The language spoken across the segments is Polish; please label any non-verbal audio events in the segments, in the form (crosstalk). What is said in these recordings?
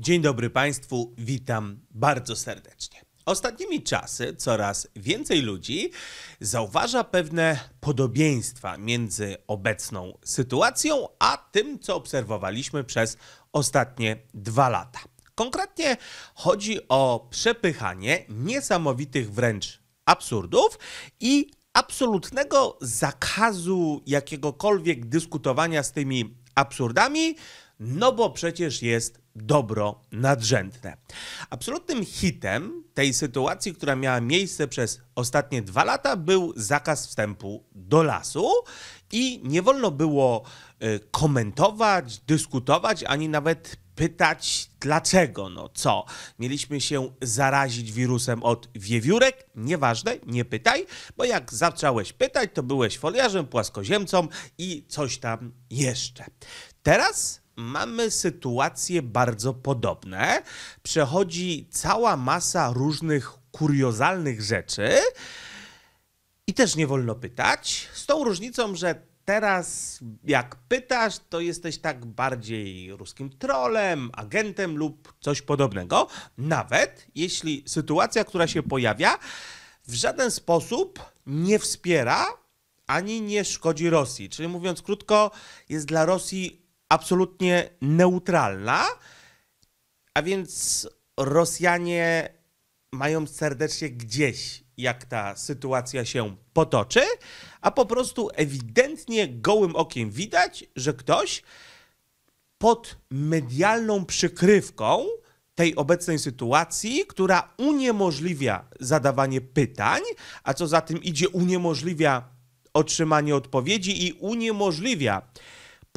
Dzień dobry Państwu, witam bardzo serdecznie. Ostatnimi czasy coraz więcej ludzi zauważa pewne podobieństwa między obecną sytuacją a tym, co obserwowaliśmy przez ostatnie dwa lata. Konkretnie chodzi o przepychanie niesamowitych wręcz absurdów i absolutnego zakazu jakiegokolwiek dyskutowania z tymi absurdami, no bo przecież jest dobro nadrzędne. Absolutnym hitem tej sytuacji, która miała miejsce przez ostatnie dwa lata, był zakaz wstępu do lasu i nie wolno było y, komentować, dyskutować, ani nawet pytać dlaczego, no co? Mieliśmy się zarazić wirusem od wiewiórek? Nieważne, nie pytaj, bo jak zacząłeś pytać, to byłeś foliarzem, płaskoziemcą i coś tam jeszcze. Teraz mamy sytuacje bardzo podobne. Przechodzi cała masa różnych kuriozalnych rzeczy. I też nie wolno pytać, z tą różnicą, że teraz jak pytasz, to jesteś tak bardziej ruskim trolem, agentem lub coś podobnego. Nawet jeśli sytuacja, która się pojawia, w żaden sposób nie wspiera ani nie szkodzi Rosji. Czyli mówiąc krótko, jest dla Rosji absolutnie neutralna, a więc Rosjanie mają serdecznie gdzieś, jak ta sytuacja się potoczy, a po prostu ewidentnie gołym okiem widać, że ktoś pod medialną przykrywką tej obecnej sytuacji, która uniemożliwia zadawanie pytań, a co za tym idzie, uniemożliwia otrzymanie odpowiedzi i uniemożliwia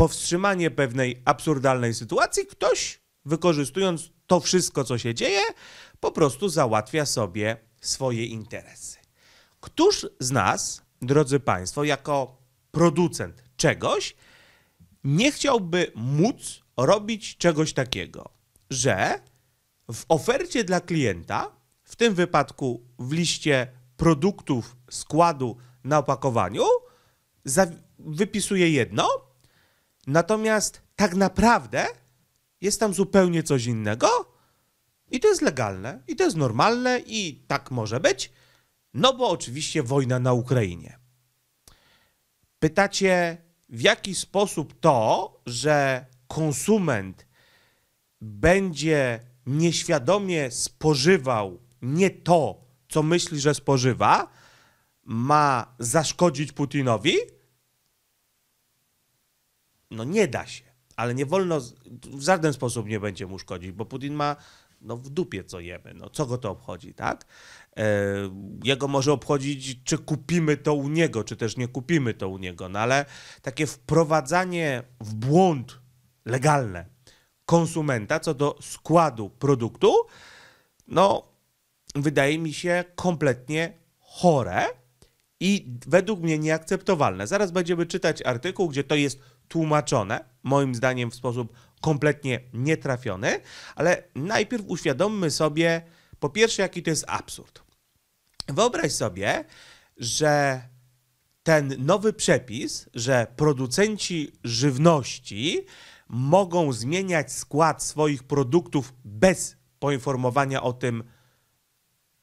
powstrzymanie pewnej absurdalnej sytuacji, ktoś wykorzystując to wszystko, co się dzieje, po prostu załatwia sobie swoje interesy. Któż z nas, drodzy Państwo, jako producent czegoś, nie chciałby móc robić czegoś takiego, że w ofercie dla klienta, w tym wypadku w liście produktów składu na opakowaniu, wypisuje jedno, Natomiast tak naprawdę jest tam zupełnie coś innego i to jest legalne, i to jest normalne, i tak może być. No bo oczywiście wojna na Ukrainie. Pytacie, w jaki sposób to, że konsument będzie nieświadomie spożywał nie to, co myśli, że spożywa, ma zaszkodzić Putinowi? no nie da się, ale nie wolno, w żaden sposób nie będzie mu szkodzić, bo Putin ma no w dupie co jemy, no co go to obchodzi, tak? E, jego może obchodzić, czy kupimy to u niego, czy też nie kupimy to u niego, no ale takie wprowadzanie w błąd legalne konsumenta co do składu produktu, no wydaje mi się kompletnie chore i według mnie nieakceptowalne. Zaraz będziemy czytać artykuł, gdzie to jest tłumaczone, moim zdaniem w sposób kompletnie nietrafiony, ale najpierw uświadommy sobie, po pierwsze, jaki to jest absurd. Wyobraź sobie, że ten nowy przepis, że producenci żywności mogą zmieniać skład swoich produktów bez poinformowania o tym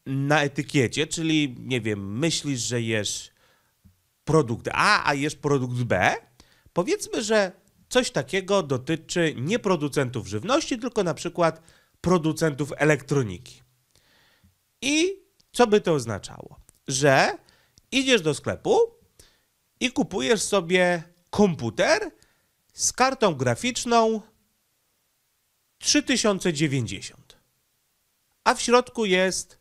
na etykiecie, czyli nie wiem, myślisz, że jesz produkt A, a jesz produkt B, Powiedzmy, że coś takiego dotyczy nie producentów żywności, tylko na przykład producentów elektroniki. I co by to oznaczało? Że idziesz do sklepu i kupujesz sobie komputer z kartą graficzną 3090, a w środku jest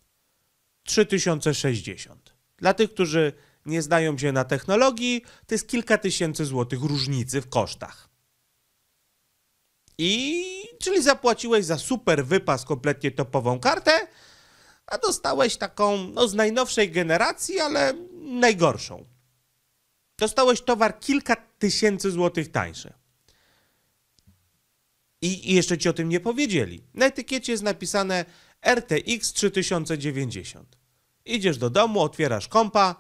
3060. Dla tych, którzy nie znają się na technologii, to jest kilka tysięcy złotych różnicy w kosztach. I czyli zapłaciłeś za super wypas kompletnie topową kartę, a dostałeś taką no, z najnowszej generacji, ale najgorszą. Dostałeś towar kilka tysięcy złotych tańszy. I, I jeszcze ci o tym nie powiedzieli. Na etykiecie jest napisane RTX 3090. Idziesz do domu, otwierasz kompa,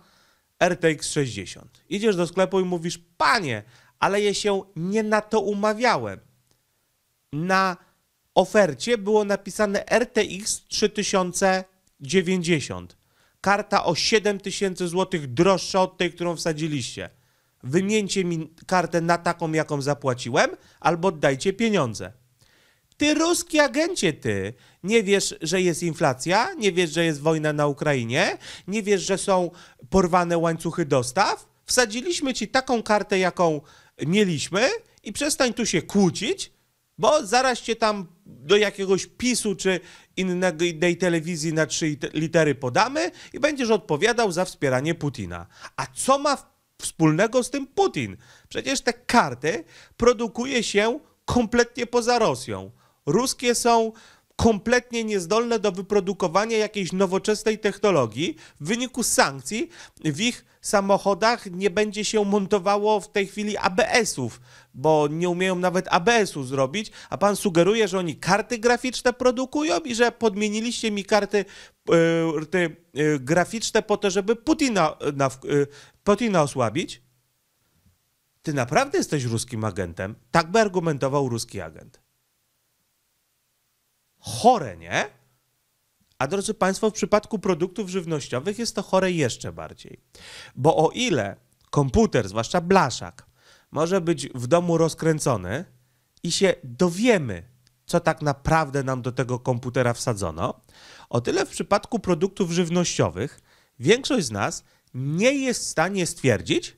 RTX 60. Idziesz do sklepu i mówisz, panie, ale ja się nie na to umawiałem. Na ofercie było napisane RTX 3090. Karta o 7000 zł droższa od tej, którą wsadziliście. Wymieńcie mi kartę na taką, jaką zapłaciłem, albo oddajcie pieniądze. Ty ruski agencie, ty. Nie wiesz, że jest inflacja, nie wiesz, że jest wojna na Ukrainie, nie wiesz, że są porwane łańcuchy dostaw. Wsadziliśmy ci taką kartę, jaką mieliśmy i przestań tu się kłócić, bo zaraz cię tam do jakiegoś PiSu czy innej telewizji na trzy litery podamy i będziesz odpowiadał za wspieranie Putina. A co ma wspólnego z tym Putin? Przecież te karty produkuje się kompletnie poza Rosją ruskie są kompletnie niezdolne do wyprodukowania jakiejś nowoczesnej technologii. W wyniku sankcji w ich samochodach nie będzie się montowało w tej chwili ABS-ów, bo nie umieją nawet ABS-u zrobić, a pan sugeruje, że oni karty graficzne produkują i że podmieniliście mi karty e, te, e, graficzne po to, żeby Putina, e, na, Putina osłabić? Ty naprawdę jesteś ruskim agentem? Tak by argumentował ruski agent chore, nie? A drodzy Państwo, w przypadku produktów żywnościowych jest to chore jeszcze bardziej. Bo o ile komputer, zwłaszcza blaszak, może być w domu rozkręcony i się dowiemy, co tak naprawdę nam do tego komputera wsadzono, o tyle w przypadku produktów żywnościowych większość z nas nie jest w stanie stwierdzić,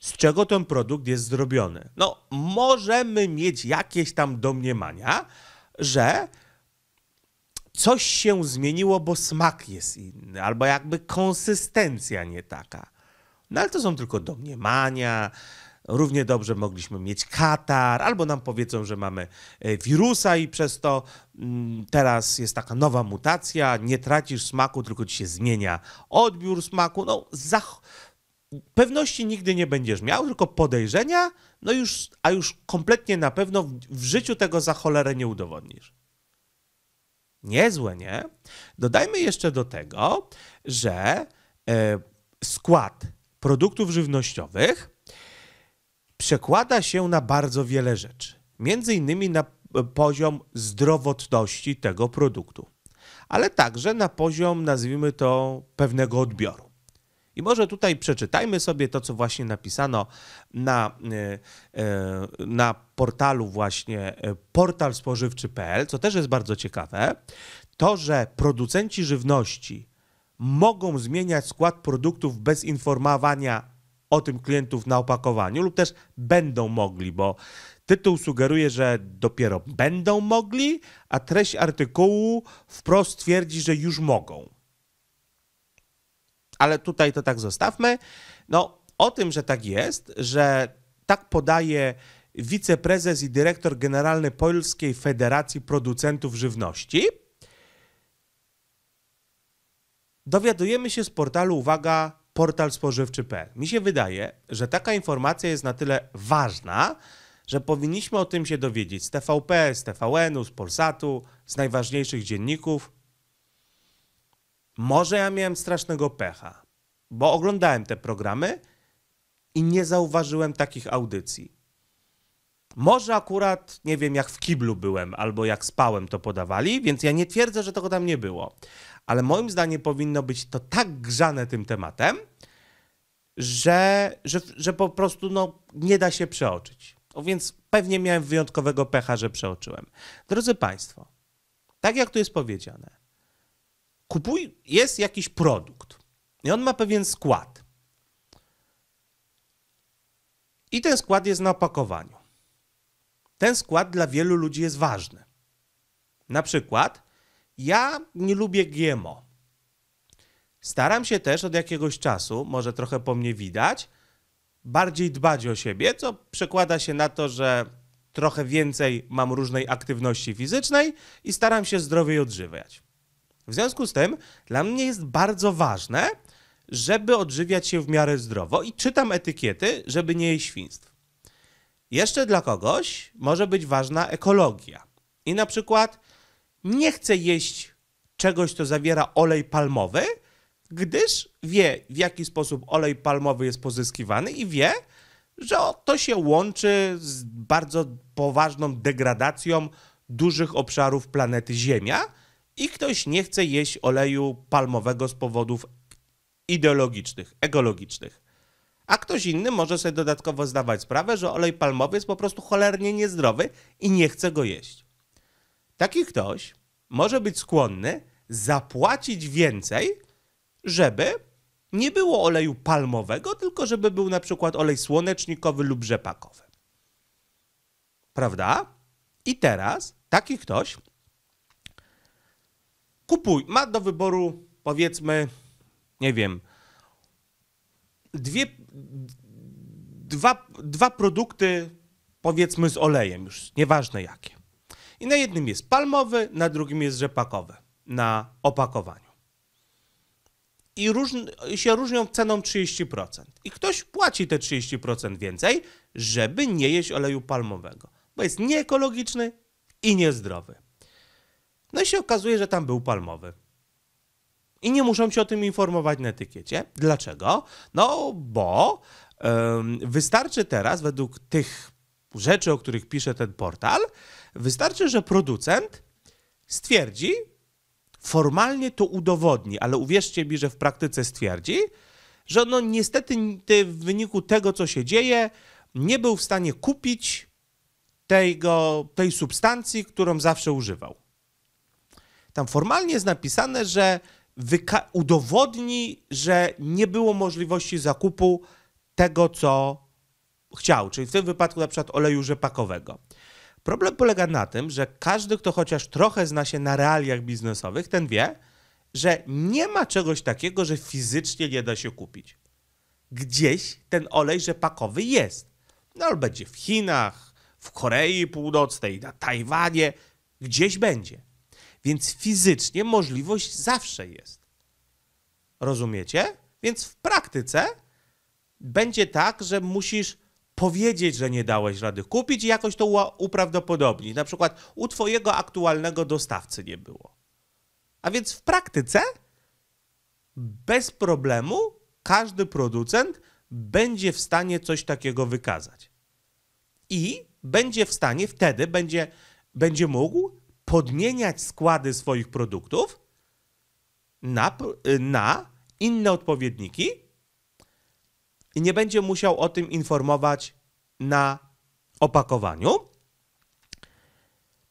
z czego ten produkt jest zrobiony. No, możemy mieć jakieś tam domniemania, że coś się zmieniło, bo smak jest inny, albo jakby konsystencja nie taka. No ale to są tylko domniemania. Równie dobrze mogliśmy mieć katar, albo nam powiedzą, że mamy e, wirusa i przez to mm, teraz jest taka nowa mutacja, nie tracisz smaku, tylko ci się zmienia odbiór smaku. No, zach pewności nigdy nie będziesz miał, tylko podejrzenia, no już, a już kompletnie na pewno w, w życiu tego za cholerę nie udowodnisz. Niezłe, nie? Dodajmy jeszcze do tego, że e, skład produktów żywnościowych przekłada się na bardzo wiele rzeczy. Między innymi na e, poziom zdrowotności tego produktu, ale także na poziom, nazwijmy to, pewnego odbioru. I może tutaj przeczytajmy sobie to, co właśnie napisano na, e, e, na portalu właśnie e, portalspożywczy.pl, co też jest bardzo ciekawe, to, że producenci żywności mogą zmieniać skład produktów bez informowania o tym klientów na opakowaniu lub też będą mogli, bo tytuł sugeruje, że dopiero będą mogli, a treść artykułu wprost twierdzi, że już mogą ale tutaj to tak zostawmy. No, o tym, że tak jest, że tak podaje wiceprezes i dyrektor generalny Polskiej Federacji Producentów Żywności. Dowiadujemy się z portalu, uwaga, portal spożywczy.pl. Mi się wydaje, że taka informacja jest na tyle ważna, że powinniśmy o tym się dowiedzieć z TVP, z TVN-u, z Polsatu, z najważniejszych dzienników, może ja miałem strasznego pecha, bo oglądałem te programy i nie zauważyłem takich audycji. Może akurat, nie wiem, jak w kiblu byłem albo jak spałem, to podawali, więc ja nie twierdzę, że tego tam nie było. Ale moim zdaniem powinno być to tak grzane tym tematem, że, że, że po prostu no, nie da się przeoczyć. O, więc pewnie miałem wyjątkowego pecha, że przeoczyłem. Drodzy Państwo, tak jak tu jest powiedziane, kupuj, jest jakiś produkt i on ma pewien skład. I ten skład jest na opakowaniu. Ten skład dla wielu ludzi jest ważny. Na przykład, ja nie lubię GMO. Staram się też od jakiegoś czasu, może trochę po mnie widać, bardziej dbać o siebie, co przekłada się na to, że trochę więcej mam różnej aktywności fizycznej i staram się zdrowiej odżywiać. W związku z tym dla mnie jest bardzo ważne, żeby odżywiać się w miarę zdrowo i czytam etykiety, żeby nie jeść świństw. Jeszcze dla kogoś może być ważna ekologia. I na przykład nie chcę jeść czegoś, co zawiera olej palmowy, gdyż wie, w jaki sposób olej palmowy jest pozyskiwany i wie, że to się łączy z bardzo poważną degradacją dużych obszarów planety Ziemia i ktoś nie chce jeść oleju palmowego z powodów ideologicznych, ekologicznych. A ktoś inny może sobie dodatkowo zdawać sprawę, że olej palmowy jest po prostu cholernie niezdrowy i nie chce go jeść. Taki ktoś może być skłonny zapłacić więcej, żeby nie było oleju palmowego, tylko żeby był na przykład olej słonecznikowy lub rzepakowy. Prawda? I teraz taki ktoś kupuj, ma do wyboru powiedzmy, nie wiem, dwie, dwa, dwa produkty powiedzmy z olejem już, nieważne jakie. I na jednym jest palmowy, na drugim jest rzepakowy na opakowaniu. I się różnią ceną 30%. I ktoś płaci te 30% więcej, żeby nie jeść oleju palmowego, bo jest nieekologiczny i niezdrowy. No i się okazuje, że tam był palmowy. I nie muszą cię o tym informować na etykiecie. Dlaczego? No bo wystarczy teraz, według tych rzeczy, o których pisze ten portal, wystarczy, że producent stwierdzi, formalnie to udowodni, ale uwierzcie mi, że w praktyce stwierdzi, że no niestety w wyniku tego, co się dzieje, nie był w stanie kupić tego, tej substancji, którą zawsze używał. Tam formalnie jest napisane, że udowodni, że nie było możliwości zakupu tego, co chciał, czyli w tym wypadku na przykład oleju rzepakowego. Problem polega na tym, że każdy, kto chociaż trochę zna się na realiach biznesowych, ten wie, że nie ma czegoś takiego, że fizycznie nie da się kupić. Gdzieś ten olej rzepakowy jest. No ale będzie w Chinach, w Korei Północnej, na Tajwanie, gdzieś będzie. Więc fizycznie możliwość zawsze jest. Rozumiecie? Więc w praktyce będzie tak, że musisz powiedzieć, że nie dałeś rady kupić i jakoś to uprawdopodobnić. Na przykład u twojego aktualnego dostawcy nie było. A więc w praktyce bez problemu każdy producent będzie w stanie coś takiego wykazać. I będzie w stanie, wtedy będzie, będzie mógł podmieniać składy swoich produktów na, na inne odpowiedniki i nie będzie musiał o tym informować na opakowaniu,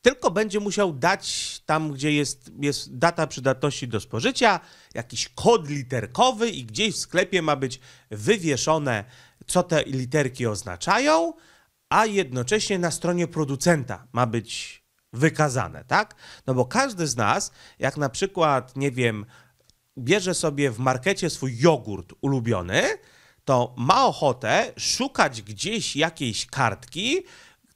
tylko będzie musiał dać tam, gdzie jest, jest data przydatności do spożycia, jakiś kod literkowy i gdzieś w sklepie ma być wywieszone, co te literki oznaczają, a jednocześnie na stronie producenta ma być wykazane, tak? No bo każdy z nas, jak na przykład, nie wiem, bierze sobie w markecie swój jogurt ulubiony, to ma ochotę szukać gdzieś jakiejś kartki,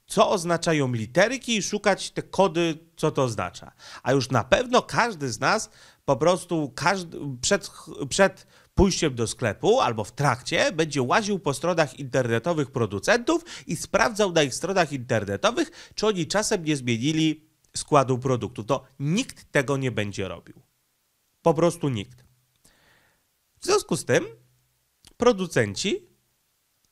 co oznaczają literki i szukać te kody, co to oznacza. A już na pewno każdy z nas po prostu każdy, przed, przed pójściem do sklepu albo w trakcie będzie łaził po stronach internetowych producentów i sprawdzał na ich stronach internetowych, czy oni czasem nie zmienili składu produktu. To nikt tego nie będzie robił. Po prostu nikt. W związku z tym producenci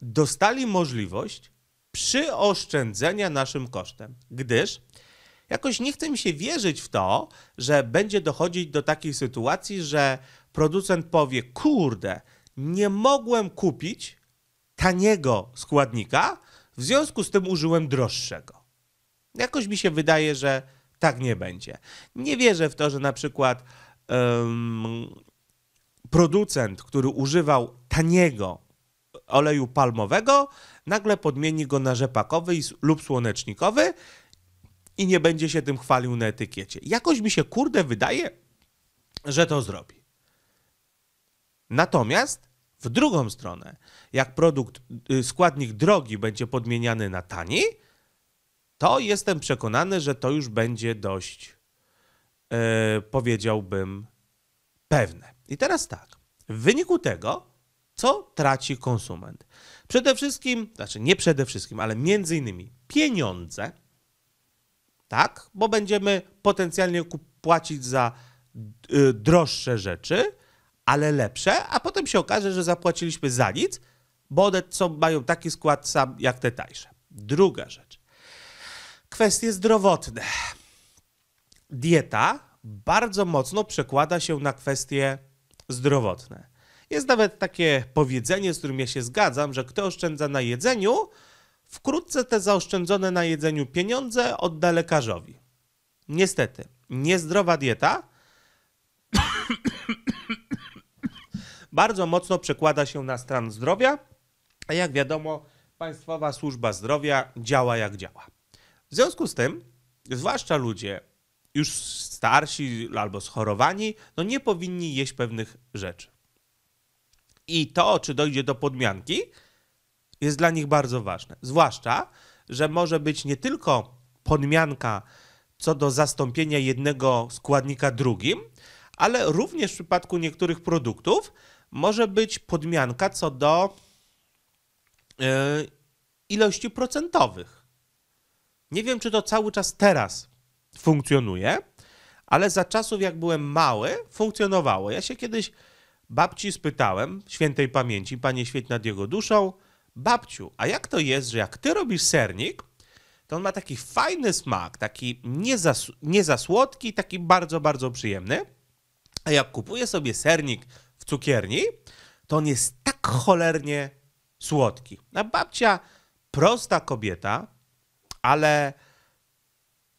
dostali możliwość przyoszczędzenia naszym kosztem, gdyż jakoś nie chce mi się wierzyć w to, że będzie dochodzić do takiej sytuacji, że producent powie: Kurde, nie mogłem kupić taniego składnika, w związku z tym użyłem droższego. Jakoś mi się wydaje, że tak nie będzie. Nie wierzę w to, że na przykład um, producent, który używał taniego oleju palmowego, nagle podmieni go na rzepakowy lub słonecznikowy i nie będzie się tym chwalił na etykiecie. Jakoś mi się kurde wydaje, że to zrobi. Natomiast w drugą stronę, jak produkt, y, składnik drogi będzie podmieniany na tani, to jestem przekonany, że to już będzie dość, yy, powiedziałbym, pewne. I teraz tak. W wyniku tego, co traci konsument? Przede wszystkim, znaczy nie przede wszystkim, ale między innymi pieniądze, tak? Bo będziemy potencjalnie płacić za y, droższe rzeczy, ale lepsze, a potem się okaże, że zapłaciliśmy za nic, bo one są, mają taki skład sam jak te tańsze. Druga rzecz. Kwestie zdrowotne. Dieta bardzo mocno przekłada się na kwestie zdrowotne. Jest nawet takie powiedzenie, z którym ja się zgadzam, że kto oszczędza na jedzeniu, wkrótce te zaoszczędzone na jedzeniu pieniądze odda lekarzowi. Niestety, niezdrowa dieta bardzo mocno przekłada się na stan zdrowia, a jak wiadomo, Państwowa Służba Zdrowia działa jak działa. W związku z tym, zwłaszcza ludzie już starsi albo schorowani, no nie powinni jeść pewnych rzeczy. I to, czy dojdzie do podmianki, jest dla nich bardzo ważne. Zwłaszcza, że może być nie tylko podmianka co do zastąpienia jednego składnika drugim, ale również w przypadku niektórych produktów może być podmianka co do e, ilości procentowych. Nie wiem, czy to cały czas teraz funkcjonuje, ale za czasów, jak byłem mały, funkcjonowało. Ja się kiedyś babci spytałem, świętej pamięci, panie świeć nad jego duszą, babciu, a jak to jest, że jak ty robisz sernik, to on ma taki fajny smak, taki nie za, nie za słodki, taki bardzo, bardzo przyjemny, a jak kupuję sobie sernik cukierni, to on jest tak cholernie słodki. A babcia, prosta kobieta, ale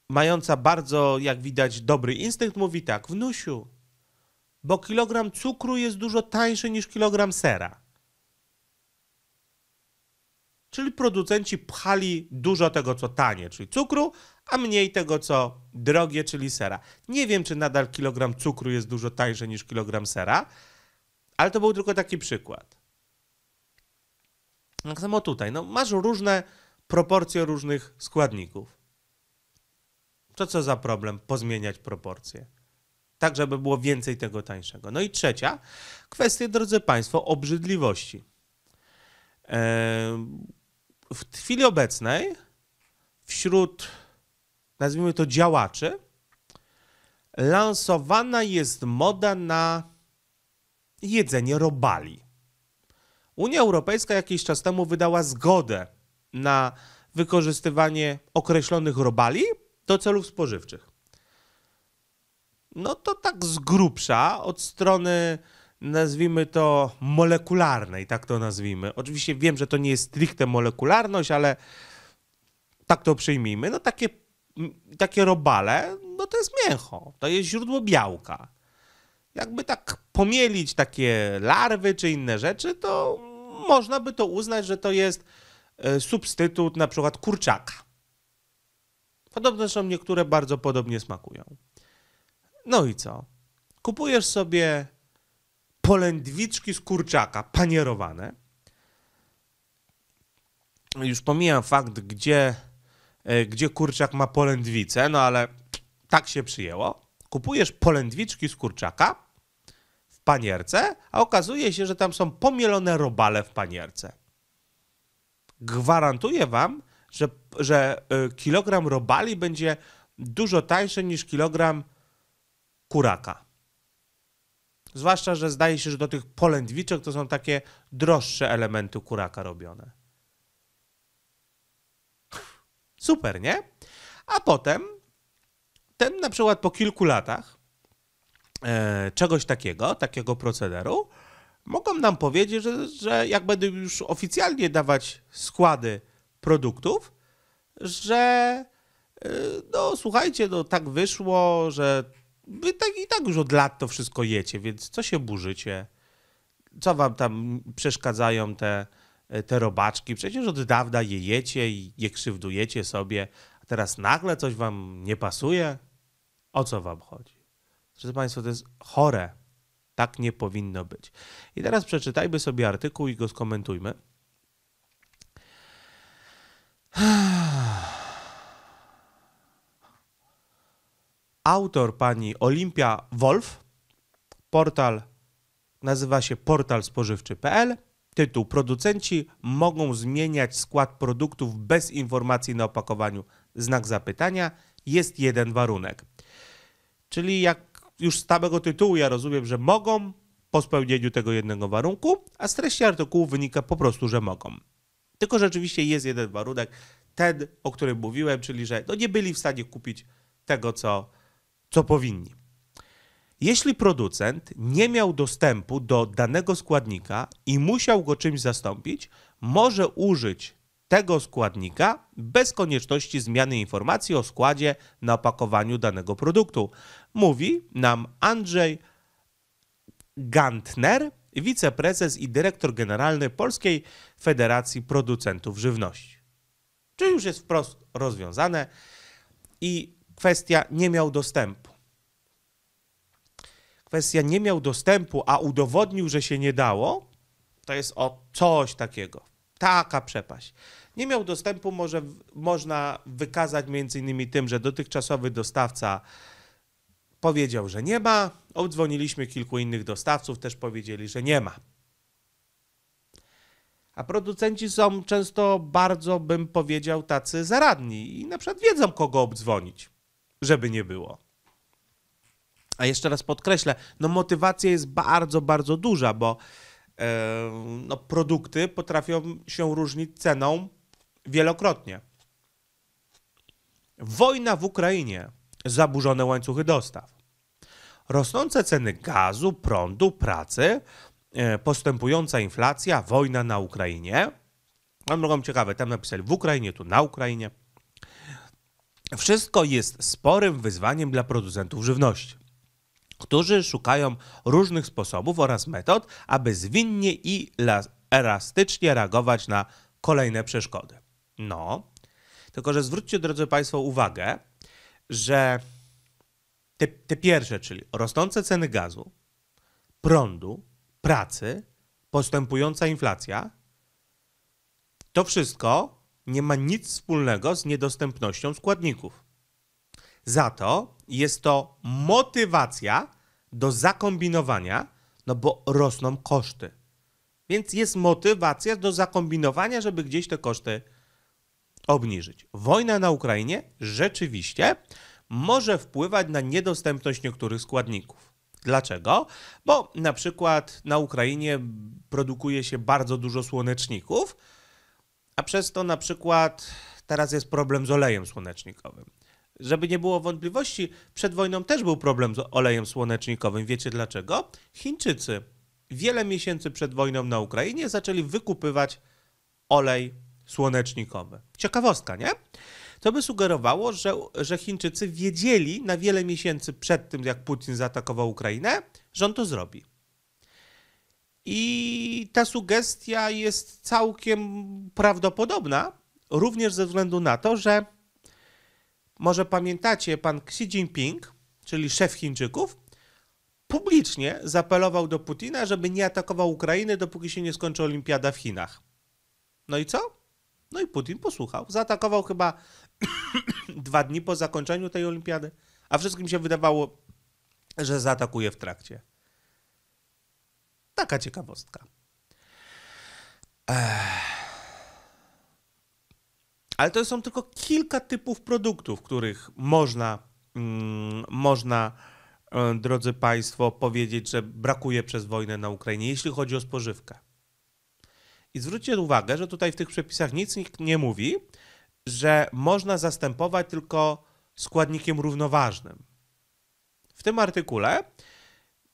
mająca bardzo, jak widać, dobry instynkt, mówi tak, wnusiu, bo kilogram cukru jest dużo tańszy niż kilogram sera. Czyli producenci pchali dużo tego, co tanie, czyli cukru, a mniej tego, co drogie, czyli sera. Nie wiem, czy nadal kilogram cukru jest dużo tańszy niż kilogram sera, ale to był tylko taki przykład. Tak samo tutaj. No, masz różne proporcje różnych składników. To co za problem pozmieniać proporcje? Tak, żeby było więcej tego tańszego. No i trzecia kwestia, drodzy Państwo, obrzydliwości. W chwili obecnej wśród, nazwijmy to, działaczy lansowana jest moda na jedzenie robali. Unia Europejska jakiś czas temu wydała zgodę na wykorzystywanie określonych robali do celów spożywczych. No to tak z grubsza od strony nazwijmy to molekularnej, tak to nazwijmy. Oczywiście wiem, że to nie jest stricte molekularność, ale tak to przyjmijmy. No takie, takie robale, no to jest mięcho, to jest źródło białka jakby tak pomielić takie larwy czy inne rzeczy, to można by to uznać, że to jest e, substytut na przykład kurczaka. Podobne są niektóre bardzo podobnie smakują. No i co? Kupujesz sobie polędwiczki z kurczaka panierowane. Już pomijam fakt, gdzie, e, gdzie kurczak ma polędwicę, no ale tak się przyjęło kupujesz polędwiczki z kurczaka w panierce, a okazuje się, że tam są pomielone robale w panierce. Gwarantuję wam, że, że y, kilogram robali będzie dużo tańszy niż kilogram kuraka. Zwłaszcza, że zdaje się, że do tych polędwiczek to są takie droższe elementy kuraka robione. Super, nie? A potem ten na przykład po kilku latach e, czegoś takiego, takiego procederu, mogą nam powiedzieć, że, że jak będę już oficjalnie dawać składy produktów, że e, no słuchajcie, no tak wyszło, że wy tak i tak już od lat to wszystko jecie, więc co się burzycie? Co wam tam przeszkadzają te, te robaczki? Przecież od dawna je jecie i je krzywdujecie sobie, a teraz nagle coś wam nie pasuje? O co wam chodzi? Drodzy Państwo, to jest chore. Tak nie powinno być. I teraz przeczytajmy sobie artykuł i go skomentujmy. (sighs) Autor pani Olimpia Wolf, portal nazywa się portalspożywczy.pl. Tytuł: Producenci mogą zmieniać skład produktów bez informacji na opakowaniu. Znak zapytania jest jeden warunek. Czyli jak już z tamtego tytułu ja rozumiem, że mogą po spełnieniu tego jednego warunku, a z treści artykułu wynika po prostu, że mogą. Tylko rzeczywiście jest jeden warunek, ten, o którym mówiłem, czyli że no nie byli w stanie kupić tego, co, co powinni. Jeśli producent nie miał dostępu do danego składnika i musiał go czymś zastąpić, może użyć tego składnika bez konieczności zmiany informacji o składzie na opakowaniu danego produktu. Mówi nam Andrzej Gantner, wiceprezes i dyrektor generalny Polskiej Federacji Producentów Żywności. Czy już jest wprost rozwiązane i kwestia nie miał dostępu. Kwestia nie miał dostępu, a udowodnił, że się nie dało, to jest o coś takiego. Taka przepaść. Nie miał dostępu, może można wykazać między innymi tym, że dotychczasowy dostawca powiedział, że nie ma. Odzwoniliśmy kilku innych dostawców, też powiedzieli, że nie ma. A producenci są często bardzo, bym powiedział, tacy zaradni i na przykład wiedzą, kogo obdzwonić, żeby nie było. A jeszcze raz podkreślę, no motywacja jest bardzo, bardzo duża, bo no, produkty potrafią się różnić ceną wielokrotnie. Wojna w Ukrainie, zaburzone łańcuchy dostaw, rosnące ceny gazu, prądu, pracy, e, postępująca inflacja, wojna na Ukrainie. Mam drugą ciekawe, tam napisali w Ukrainie, tu na Ukrainie. Wszystko jest sporym wyzwaniem dla producentów żywności którzy szukają różnych sposobów oraz metod, aby zwinnie i elastycznie reagować na kolejne przeszkody. No, tylko że zwróćcie, drodzy Państwo, uwagę, że te, te pierwsze, czyli rosnące ceny gazu, prądu, pracy, postępująca inflacja, to wszystko nie ma nic wspólnego z niedostępnością składników. Za to jest to motywacja do zakombinowania, no bo rosną koszty. Więc jest motywacja do zakombinowania, żeby gdzieś te koszty obniżyć. Wojna na Ukrainie rzeczywiście może wpływać na niedostępność niektórych składników. Dlaczego? Bo na przykład na Ukrainie produkuje się bardzo dużo słoneczników, a przez to na przykład teraz jest problem z olejem słonecznikowym żeby nie było wątpliwości, przed wojną też był problem z olejem słonecznikowym. Wiecie dlaczego? Chińczycy wiele miesięcy przed wojną na Ukrainie zaczęli wykupywać olej słonecznikowy. Ciekawostka, nie? To by sugerowało, że, że Chińczycy wiedzieli na wiele miesięcy przed tym, jak Putin zaatakował Ukrainę, że on to zrobi. I ta sugestia jest całkiem prawdopodobna, również ze względu na to, że może pamiętacie, pan Xi Jinping, czyli szef Chińczyków, publicznie zaapelował do Putina, żeby nie atakował Ukrainy, dopóki się nie skończy olimpiada w Chinach. No i co? No i Putin posłuchał. Zaatakował chyba (coughs) dwa dni po zakończeniu tej olimpiady, a wszystkim się wydawało, że zaatakuje w trakcie. Taka ciekawostka. Ech. Ale to są tylko kilka typów produktów, których można, mm, można e, drodzy Państwo, powiedzieć, że brakuje przez wojnę na Ukrainie, jeśli chodzi o spożywkę. I zwróćcie uwagę, że tutaj w tych przepisach nic nikt nie mówi, że można zastępować tylko składnikiem równoważnym. W tym artykule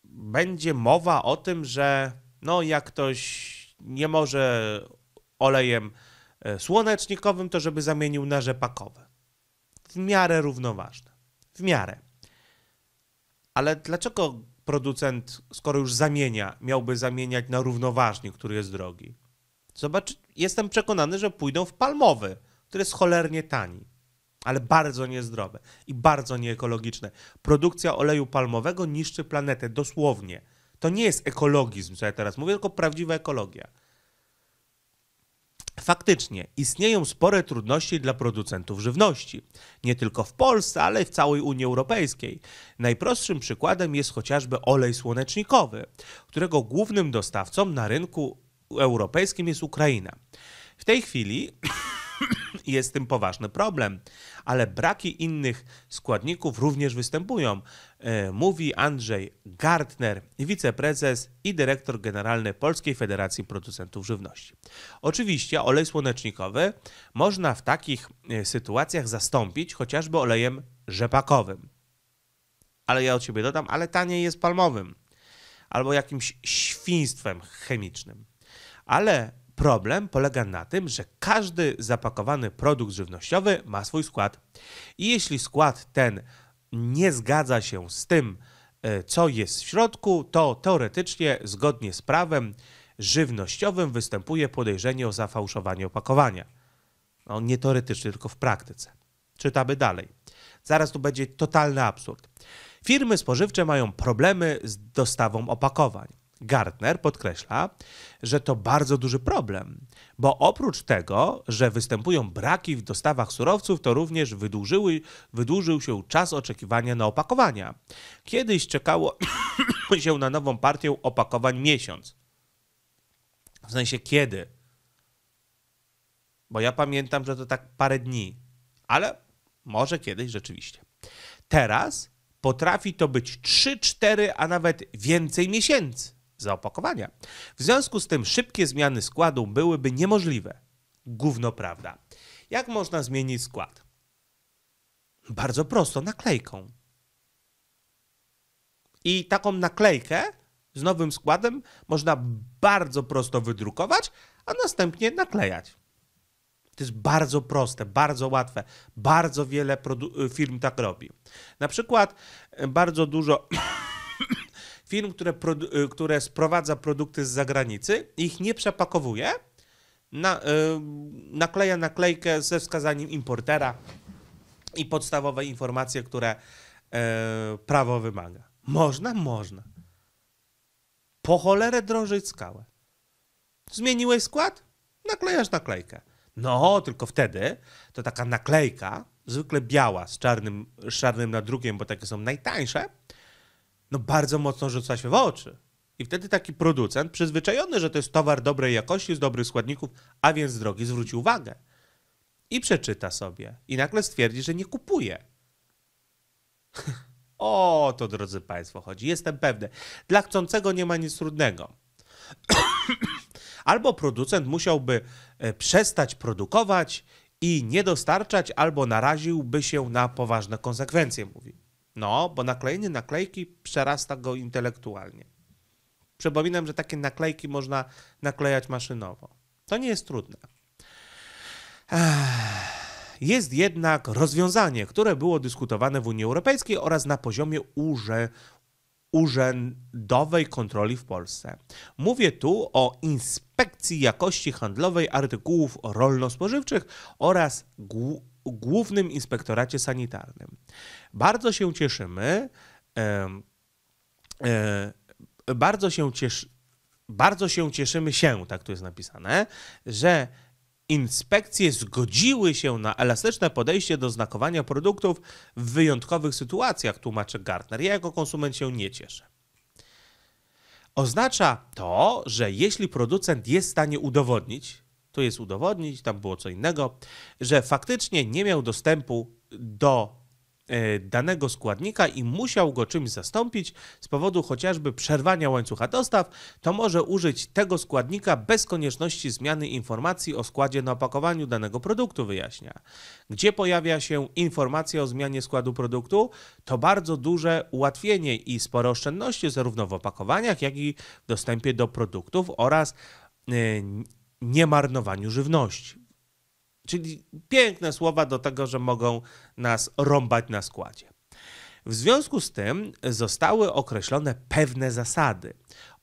będzie mowa o tym, że no jak ktoś nie może olejem E, słonecznikowym, to żeby zamienił na rzepakowe. W miarę równoważne. W miarę. Ale dlaczego producent, skoro już zamienia, miałby zamieniać na równoważnik, który jest drogi? Zobacz, jestem przekonany, że pójdą w palmowy, który jest cholernie tani, ale bardzo niezdrowe i bardzo nieekologiczne. Produkcja oleju palmowego niszczy planetę, dosłownie. To nie jest ekologizm, co ja teraz mówię, tylko prawdziwa ekologia. Faktycznie istnieją spore trudności dla producentów żywności, nie tylko w Polsce, ale w całej Unii Europejskiej. Najprostszym przykładem jest chociażby olej słonecznikowy, którego głównym dostawcą na rynku europejskim jest Ukraina. W tej chwili (clears throat) jest z tym poważny problem, ale braki innych składników również występują, e, mówi Andrzej Gartner, wiceprezes i dyrektor generalny Polskiej Federacji Producentów Żywności. Oczywiście olej słonecznikowy można w takich e, sytuacjach zastąpić chociażby olejem rzepakowym. Ale ja od ciebie dodam, ale taniej jest palmowym albo jakimś świństwem chemicznym. Ale Problem polega na tym, że każdy zapakowany produkt żywnościowy ma swój skład. I jeśli skład ten nie zgadza się z tym, e, co jest w środku, to teoretycznie, zgodnie z prawem żywnościowym, występuje podejrzenie o zafałszowanie opakowania. No, nie teoretycznie, tylko w praktyce. Czytamy dalej. Zaraz tu będzie totalny absurd. Firmy spożywcze mają problemy z dostawą opakowań. Gartner podkreśla, że to bardzo duży problem, bo oprócz tego, że występują braki w dostawach surowców, to również wydłużyły, wydłużył się czas oczekiwania na opakowania. Kiedyś czekało (coughs) się na nową partię opakowań miesiąc. W sensie kiedy? Bo ja pamiętam, że to tak parę dni, ale może kiedyś rzeczywiście. Teraz potrafi to być 3, 4, a nawet więcej miesięcy zaopakowania. W związku z tym szybkie zmiany składu byłyby niemożliwe. Gówno prawda. Jak można zmienić skład? Bardzo prosto, naklejką. I taką naklejkę z nowym składem można bardzo prosto wydrukować, a następnie naklejać. To jest bardzo proste, bardzo łatwe. Bardzo wiele y, firm tak robi. Na przykład y, bardzo dużo firm, które, y, które sprowadza produkty z zagranicy, ich nie przepakowuje, na, y, nakleja naklejkę ze wskazaniem importera i podstawowe informacje, które y, prawo wymaga. Można? Można. Po cholerę drążyć skałę. Zmieniłeś skład? Naklejasz naklejkę. No, tylko wtedy to taka naklejka, zwykle biała z czarnym, z czarnym nadrukiem, bo takie są najtańsze, no bardzo mocno rzuca się w oczy. I wtedy taki producent, przyzwyczajony, że to jest towar dobrej jakości, z dobrych składników, a więc drogi, zwróci uwagę. I przeczyta sobie. I nagle stwierdzi, że nie kupuje. (laughs) o to, drodzy Państwo, chodzi. Jestem pewny. Dla chcącego nie ma nic trudnego. (coughs) albo producent musiałby e, przestać produkować i nie dostarczać, albo naraziłby się na poważne konsekwencje, mówi. No, bo naklejenie naklejki przerasta go intelektualnie. Przypominam, że takie naklejki można naklejać maszynowo. To nie jest trudne. Jest jednak rozwiązanie, które było dyskutowane w Unii Europejskiej oraz na poziomie urze, urzędowej kontroli w Polsce. Mówię tu o inspekcji jakości handlowej artykułów rolno-spożywczych oraz Głównym Inspektoracie Sanitarnym. Bardzo się cieszymy. E, e, bardzo się cieszymy. Bardzo się cieszymy się, tak tu jest napisane, że inspekcje zgodziły się na elastyczne podejście do znakowania produktów w wyjątkowych sytuacjach, tłumaczy Gartner. Ja jako konsument się nie cieszę. Oznacza to, że jeśli producent jest w stanie udowodnić, tu jest udowodnić, tam było co innego, że faktycznie nie miał dostępu do e, danego składnika i musiał go czymś zastąpić z powodu chociażby przerwania łańcucha dostaw, to może użyć tego składnika bez konieczności zmiany informacji o składzie na opakowaniu danego produktu, wyjaśnia. Gdzie pojawia się informacja o zmianie składu produktu, to bardzo duże ułatwienie i sporo oszczędności zarówno w opakowaniach, jak i w dostępie do produktów oraz e, niemarnowaniu żywności. Czyli piękne słowa do tego, że mogą nas rąbać na składzie. W związku z tym zostały określone pewne zasady,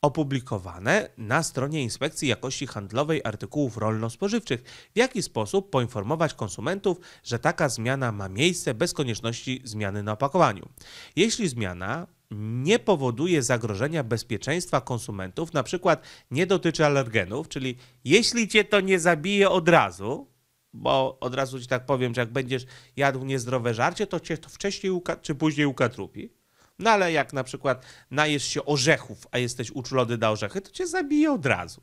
opublikowane na stronie Inspekcji Jakości Handlowej Artykułów Rolno-Spożywczych, w jaki sposób poinformować konsumentów, że taka zmiana ma miejsce bez konieczności zmiany na opakowaniu. Jeśli zmiana nie powoduje zagrożenia bezpieczeństwa konsumentów, na przykład nie dotyczy alergenów, czyli jeśli cię to nie zabije od razu, bo od razu ci tak powiem, że jak będziesz jadł niezdrowe żarcie, to cię to wcześniej czy później ukatrupi. No ale jak na przykład najesz się orzechów, a jesteś uczulony na orzechy, to cię zabije od razu.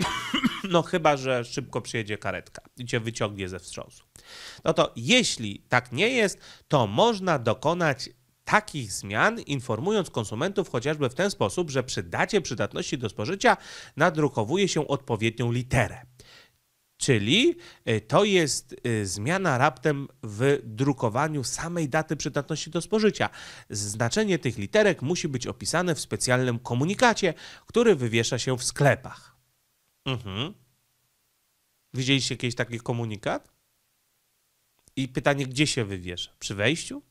(coughs) No chyba, że szybko przyjedzie karetka i cię wyciągnie ze wstrząsu. No to jeśli tak nie jest, to można dokonać takich zmian, informując konsumentów chociażby w ten sposób, że przy dacie przydatności do spożycia nadrukowuje się odpowiednią literę. Czyli y, to jest y, zmiana raptem w drukowaniu samej daty przydatności do spożycia. Znaczenie tych literek musi być opisane w specjalnym komunikacie, który wywiesza się w sklepach. Mhm. Widzieliście jakiś taki komunikat? I pytanie, gdzie się wywiesza? Przy wejściu?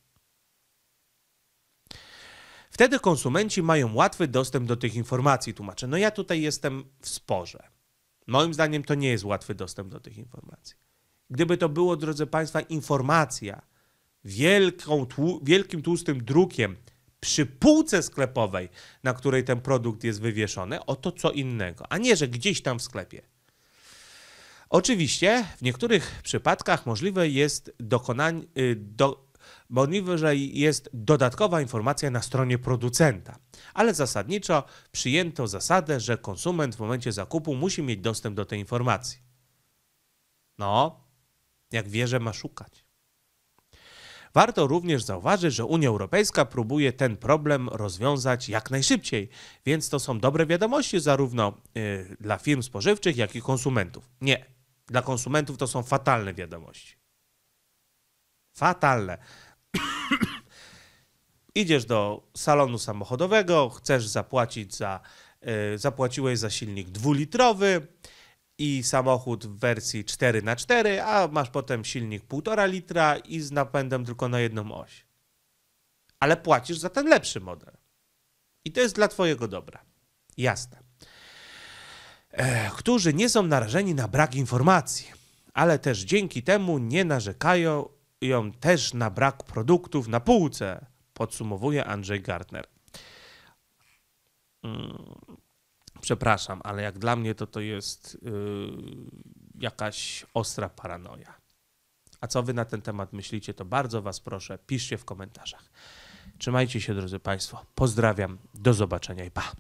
Wtedy konsumenci mają łatwy dostęp do tych informacji, tłumaczę. No ja tutaj jestem w sporze. Moim zdaniem to nie jest łatwy dostęp do tych informacji. Gdyby to było, drodzy Państwa, informacja wielką, tłu wielkim tłustym drukiem przy półce sklepowej, na której ten produkt jest wywieszony, oto co innego, a nie, że gdzieś tam w sklepie. Oczywiście w niektórych przypadkach możliwe jest dokonanie, y, do, bo jest dodatkowa informacja na stronie producenta. Ale zasadniczo przyjęto zasadę, że konsument w momencie zakupu musi mieć dostęp do tej informacji. No, jak wie, że ma szukać. Warto również zauważyć, że Unia Europejska próbuje ten problem rozwiązać jak najszybciej, więc to są dobre wiadomości zarówno yy, dla firm spożywczych, jak i konsumentów. Nie, dla konsumentów to są fatalne wiadomości. Fatalne. (coughs) Idziesz do salonu samochodowego, chcesz zapłacić za, yy, zapłaciłeś za silnik dwulitrowy i samochód w wersji 4x4, a masz potem silnik 1,5 litra i z napędem tylko na jedną oś. Ale płacisz za ten lepszy model. I to jest dla Twojego dobra. Jasne. E, którzy nie są narażeni na brak informacji, ale też dzięki temu nie narzekają ją też na brak produktów na półce, podsumowuje Andrzej Gartner. Mm, przepraszam, ale jak dla mnie to to jest yy, jakaś ostra paranoia. A co wy na ten temat myślicie, to bardzo was proszę, piszcie w komentarzach. Trzymajcie się, drodzy Państwo. Pozdrawiam, do zobaczenia i pa!